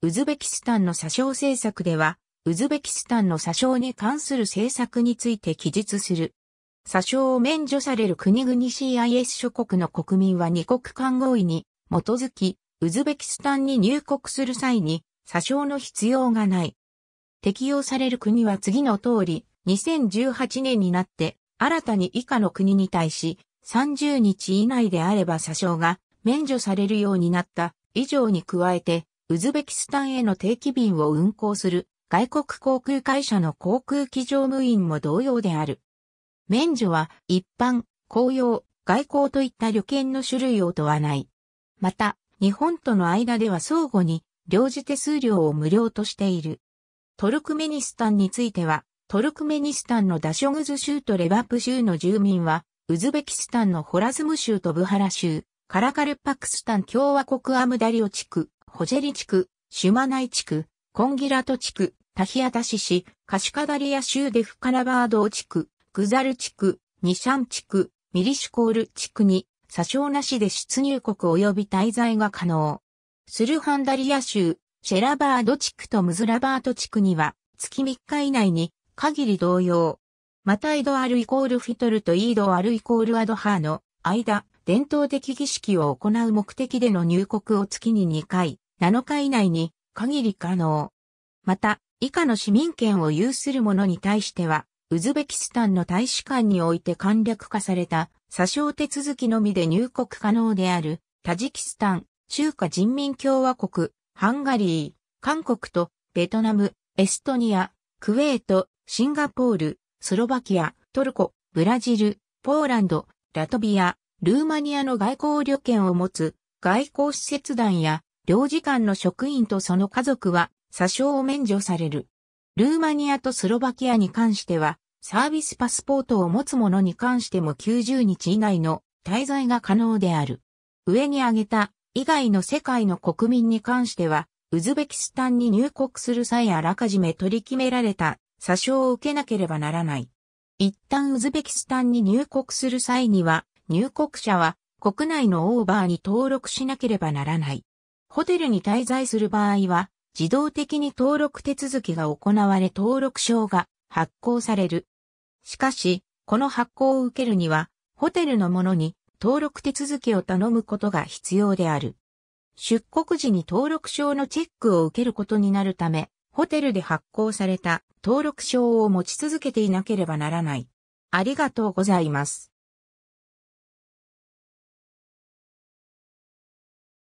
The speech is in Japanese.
ウズベキスタンの詐称政策では、ウズベキスタンの詐称に関する政策について記述する。詐称を免除される国々 CIS 諸国の国民は二国間合意に基づき、ウズベキスタンに入国する際に、詐称の必要がない。適用される国は次の通り、2018年になって、新たに以下の国に対し、30日以内であれば詐称が免除されるようになった以上に加えて、ウズベキスタンへの定期便を運航する外国航空会社の航空機乗務員も同様である。免除は一般、公用、外交といった旅券の種類を問わない。また、日本との間では相互に、領事手数料を無料としている。トルクメニスタンについては、トルクメニスタンのダショグズ州とレバプ州の住民は、ウズベキスタンのホラズム州とブハラ州、カラカルパクスタン共和国アムダリオ地区、コジェリ地区、シュマナイ地区、コンギラト地区、タヒアタシ市、カシカダリア州デフカラバード地区、グザル地区、ニシャン地区、ミリシュコール地区に、詐称なしで出入国及び滞在が可能。スルハンダリア州、シェラバード地区とムズラバート地区には、月3日以内に、限り同様。またイドアルイコールフィトルとイードアルイコールアドハーの間、伝統的儀式を行う目的での入国を月に2回、7日以内に限り可能。また、以下の市民権を有する者に対しては、ウズベキスタンの大使館において簡略化された、詐称手続きのみで入国可能である、タジキスタン、中華人民共和国、ハンガリー、韓国と、ベトナム、エストニア、クウェート、シンガポール、スロバキア、トルコ、ブラジル、ポーランド、ラトビア、ルーマニアの外交旅券を持つ外交施設団や領事館の職員とその家族は、詐称を免除される。ルーマニアとスロバキアに関しては、サービスパスポートを持つ者に関しても90日以内の滞在が可能である。上に挙げた以外の世界の国民に関しては、ウズベキスタンに入国する際あらかじめ取り決められた詐称を受けなければならない。一旦ウズベキスタンに入国する際には、入国者は国内のオーバーに登録しなければならない。ホテルに滞在する場合は、自動的に登録手続きが行われ登録証が発行される。しかし、この発行を受けるには、ホテルのものに登録手続きを頼むことが必要である。出国時に登録証のチェックを受けることになるため、ホテルで発行された登録証を持ち続けていなければならない。ありがとうございます。